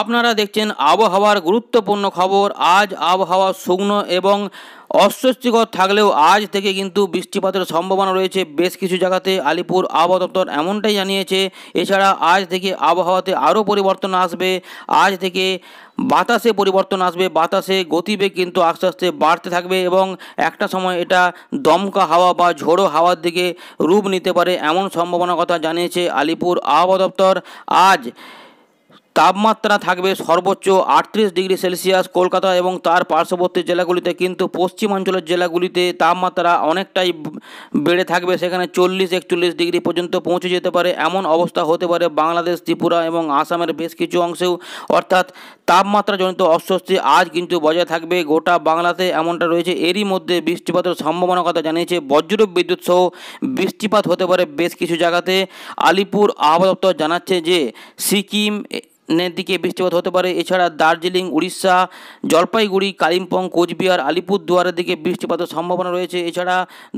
আপনারা দেখছেন আবহাওয়ার গুরুত্বপূর্ণ খবর আজ আবহাওয়া শুকনো এবং অস্বস্তিকর থাকলেও আজ থেকে কিন্তু বৃষ্টিপাতের সম্ভাবনা রয়েছে বেশ কিছু জায়গাতে আলিপুর আবহাওয়া দপ্তর এমনটাই জানিয়েছে এছাড়া আজ থেকে আবহাওয়াতে আরও পরিবর্তন আসবে আজ থেকে বাতাসে পরিবর্তন আসবে বাতাসে গতিবেগ কিন্তু আস্তে আস্তে বাড়তে থাকবে এবং একটা সময় এটা দমকা হাওয়া বা ঝোড়ো হাওয়ার দিকে রূপ নিতে পারে এমন সম্ভাবনার কথা জানিয়েছে আলিপুর আবহাওয়া দপ্তর আজ তাপমাত্রা থাকবে সর্বোচ্চ আটত্রিশ ডিগ্রি সেলসিয়াস কলকাতা এবং তার পার্শ্ববর্তী জেলাগুলিতে কিন্তু পশ্চিমাঞ্চলের জেলাগুলিতে তাপমাত্রা অনেকটাই বেড়ে থাকবে সেখানে চল্লিশ একচল্লিশ ডিগ্রি পর্যন্ত পৌঁছে যেতে পারে এমন অবস্থা হতে পারে বাংলাদেশ ত্রিপুরা এবং আসামের বেশ কিছু অংশেও অর্থাৎ তাপমাত্রাজনিত অস্বস্তি আজ কিন্তু বজায় থাকবে গোটা বাংলাতে এমনটা রয়েছে এরই মধ্যে বৃষ্টিপাতের সম্ভাবনার কথা জানিয়েছে বজ্র বিদ্যুৎ সহ বৃষ্টিপাত হতে পারে বেশ কিছু জায়গাতে আলিপুর আবহাওয়া দপ্তর জানাচ্ছে যে সিকিম দিকে বৃষ্টিপাত হতে পারে এছাড়া দার্জিলিং উড়িষ্যা জলপাইগুড়ি কালিম্পং কোচবিহার আলিপুরদুয়ারের দিকে বৃষ্টিপাতের সম্ভাবনা রয়েছে এছাড়া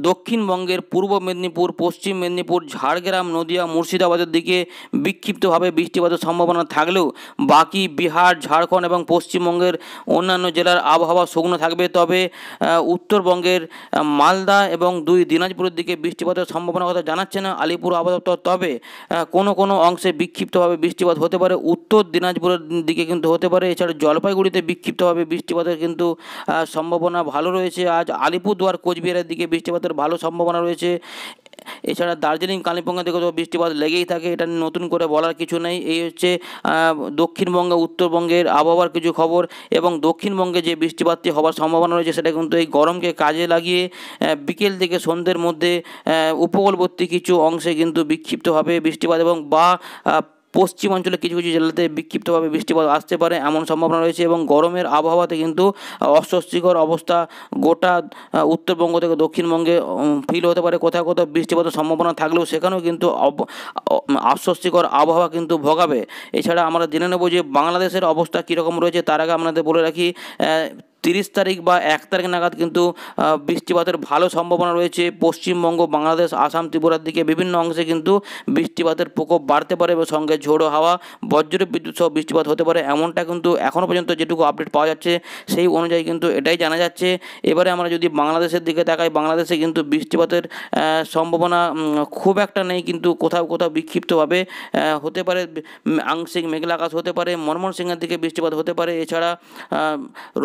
দক্ষিণবঙ্গের পূর্ব মেদিনীপুর পশ্চিম মেদিনীপুর ঝাড়গ্রাম নদিয়া মুর্শিদাবাদের দিকে বিক্ষিপ্তভাবে বৃষ্টিপাতের সম্ভাবনা থাকলেও বাকি বিহার ঝাড়খণ্ড এবং পশ্চিমবঙ্গের অন্যান্য জেলার আবহাওয়া শুকনো থাকবে তবে উত্তরবঙ্গের মালদা এবং দুই দিনাজপুরের দিকে বৃষ্টিপাতের সম্ভাবনার কথা জানাচ্ছে না আলিপুর আবহাওয়া তবে কোনো কোনো অংশে বিক্ষিপ্তভাবে বৃষ্টিপাত হতে পারে উত্তর উত্তর দিনাজপুরের দিকে কিন্তু হতে পারে এছাড়া জলপাইগুড়িতে বিক্ষিপ্তভাবে বৃষ্টিপাতের কিন্তু সম্ভাবনা ভালো রয়েছে আজ আলিপুরদুয়ার কোচবিহারের দিকে বৃষ্টিপাতের ভালো সম্ভাবনা রয়েছে এছাড়া দার্জিলিং কালিম্পংয়ের দিকে তো বৃষ্টিপাত লেগেই থাকে এটা নতুন করে বলার কিছু নেই এই হচ্ছে দক্ষিণবঙ্গে উত্তরবঙ্গের আবহাওয়ার কিছু খবর এবং দক্ষিণবঙ্গে যে বৃষ্টিপাতটি হওয়ার সম্ভাবনা রয়েছে সেটা কিন্তু এই গরমকে কাজে লাগিয়ে বিকেল থেকে সন্ধ্যের মধ্যে উপকূলবর্তী কিছু অংশে কিন্তু বিক্ষিপ্তভাবে বৃষ্টিপাত এবং বা পশ্চিম অঞ্চলে কিছু কিছু জেলাতে বিক্ষিপ্তভাবে বৃষ্টিপাত আসতে পারে এমন সম্ভাবনা রয়েছে এবং গরমের আবহাওয়াতে কিন্তু অস্বস্তিকর অবস্থা গোটা উত্তরবঙ্গ থেকে দক্ষিণবঙ্গে ফিল হতে পারে কোথাও কোথাও বৃষ্টিপাতের সম্ভাবনা থাকলেও সেখানেও কিন্তু অস্বস্তিকর আবহাওয়া কিন্তু ভোগাবে এছাড়া আমরা জেনে নেব যে বাংলাদেশের অবস্থা কীরকম রয়েছে তার আগে আপনাদের বলে রাখি তিরিশ তারিখ বা এক তারিখ নাগাদ কিন্তু বৃষ্টিপাতের ভালো সম্ভাবনা রয়েছে পশ্চিমবঙ্গ বাংলাদেশ আসাম ত্রিপুরার দিকে বিভিন্ন অংশে কিন্তু বৃষ্টিপাতের প্রকোপ বাড়তে পারে এবং সঙ্গে ঝোড়ো হাওয়া বজ্র বিদ্যুৎ সহ বৃষ্টিপাত হতে পারে এমনটা কিন্তু এখনও পর্যন্ত যেটুকু আপডেট পাওয়া যাচ্ছে সেই অনুযায়ী কিন্তু এটাই জানা যাচ্ছে এবারে আমরা যদি বাংলাদেশের দিকে তাকাই বাংলাদেশে কিন্তু বৃষ্টিপাতের সম্ভাবনা খুব একটা নেই কিন্তু কোথাও কোথাও বিক্ষিপ্তভাবে হতে পারে আংশিক মেঘলা আকাশ হতে পারে মনমোহন সিংহের দিকে বৃষ্টিপাত হতে পারে এছাড়া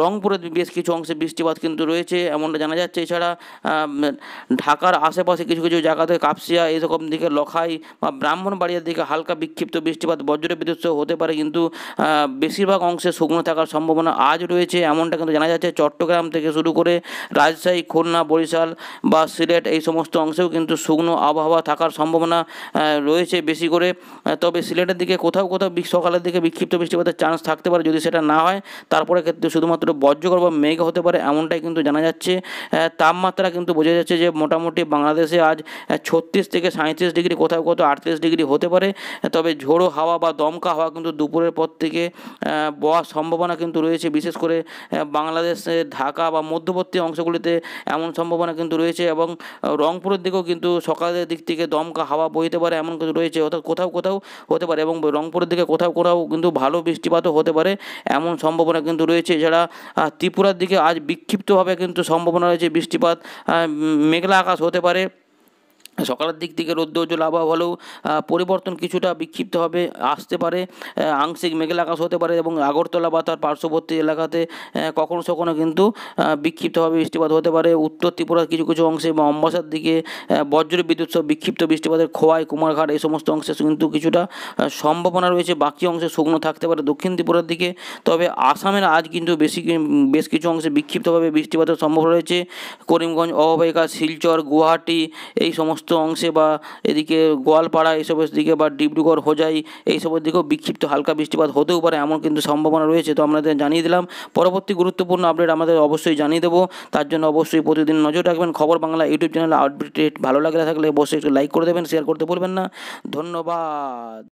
রংপুরের বেশ কিছু অংশে বৃষ্টিপাত কিন্তু রয়েছে এমনটা জানা যাচ্ছে এছাড়া ঢাকার আশেপাশে কিছু কিছু জায়গাতে কাপসিয়া এরকম দিকে লখাই বা ব্রাহ্মণবাড়িয়ার দিকে হালকা বিক্ষিপ্ত বৃষ্টিপাত বজ্রবিদ্যুৎ হতে পারে কিন্তু বেশিরভাগ অংশে শুকনো থাকার সম্ভাবনা আজ রয়েছে এমনটা কিন্তু জানা যাচ্ছে চট্টগ্রাম থেকে শুরু করে রাজশাহী খুলনা বরিশাল বা সিলেট এই সমস্ত অংশেও কিন্তু শুকনো আবহাওয়া থাকার সম্ভাবনা রয়েছে বেশি করে তবে সিলেটের দিকে কোথাও কোথাও সকালের দিকে বিক্ষিপ্ত বৃষ্টিপাতের চান্স থাকতে পারে যদি সেটা না হয় তারপরে ক্ষেত্রে শুধুমাত্র বজ্র কার্যকর বা মেঘ হতে পারে এমনটাই কিন্তু জানা যাচ্ছে তাপমাত্রা কিন্তু বোঝা যাচ্ছে যে মোটামুটি বাংলাদেশে আজ ছত্রিশ থেকে সাঁত্রিশ ডিগ্রি কোথাও কোথাও আটত্রিশ ডিগ্রি হতে পারে তবে ঝোড়ো হাওয়া বা দমকা হাওয়া কিন্তু দুপুরের পর থেকে বওয়ার সম্ভাবনা কিন্তু রয়েছে বিশেষ করে বাংলাদেশে ঢাকা বা মধ্যবর্তী অংশগুলিতে এমন সম্ভাবনা কিন্তু রয়েছে এবং রংপুরের দিকেও কিন্তু সকালের দিক থেকে দমকা হাওয়া বইতে পারে এমন কিন্তু রয়েছে অর্থাৎ কোথাও কোথাও হতে পারে এবং রংপুরের দিকে কোথাও কোথাও কিন্তু ভালো বৃষ্টিপাতও হতে পারে এমন সম্ভাবনা কিন্তু রয়েছে এছাড়া ত্রিপুরার দিকে আজ বিক্ষিপ্তভাবে কিন্তু সম্ভাবনা রয়েছে বৃষ্টিপাত মেঘলা আকাশ হতে পারে সকালের দিক থেকে রৌদ্রোজ্জ্বল আবহাওয়া হলেও পরিবর্তন কিছুটা বিক্ষিপ্ত হবে আসতে পারে আংশিক মেঘলা আকাশ হতে পারে এবং আগরতলা বা তার পার্শ্ববর্তী এলাকাতে কখনো সখনো কিন্তু বিক্ষিপ্তভাবে বৃষ্টিপাত হতে পারে উত্তর ত্রিপুরার কিছু কিছু অংশে বা অম্বাসার দিকে বজ্র বিদ্যুৎ সহ বিক্ষিপ্ত বৃষ্টিপাতের খোয়াই কুমারঘাট এই সমস্ত অংশে কিন্তু কিছুটা সম্ভাবনা রয়েছে বাকি অংশে শুকনো থাকতে পারে দক্ষিণ ত্রিপুরার দিকে তবে আসামের আজ কিন্তু বেশি বেশ কিছু অংশে বিক্ষিপ্তভাবে বৃষ্টিপাতের সম্ভাবনা রয়েছে করিমগঞ্জ অববাহিকা শিলচর গুয়াহাটি এই সমস্ত সমস্ত অংশে বা এদিকে গোয়ালপাড়া এইসবের দিকে বা ডিব্রুগড় হোজাই এইসবের দিকেও বিক্ষিপ্ত হালকা বৃষ্টিপাত হতেও পারে এমন কিন্তু সম্ভাবনা রয়েছে তো আপনাদের জানিয়ে দিলাম পরবর্তী গুরুত্বপূর্ণ আপডেট আমাদের অবশ্যই জানিয়ে দেবো তার জন্য অবশ্যই প্রতিদিন নজর রাখবেন খবর বাংলা ইউটিউব চ্যানেল আপডেট ভালো লাগলে থাকলে অবশ্যই একটু লাইক করে দেবেন শেয়ার করতে বলবেন না ধন্যবাদ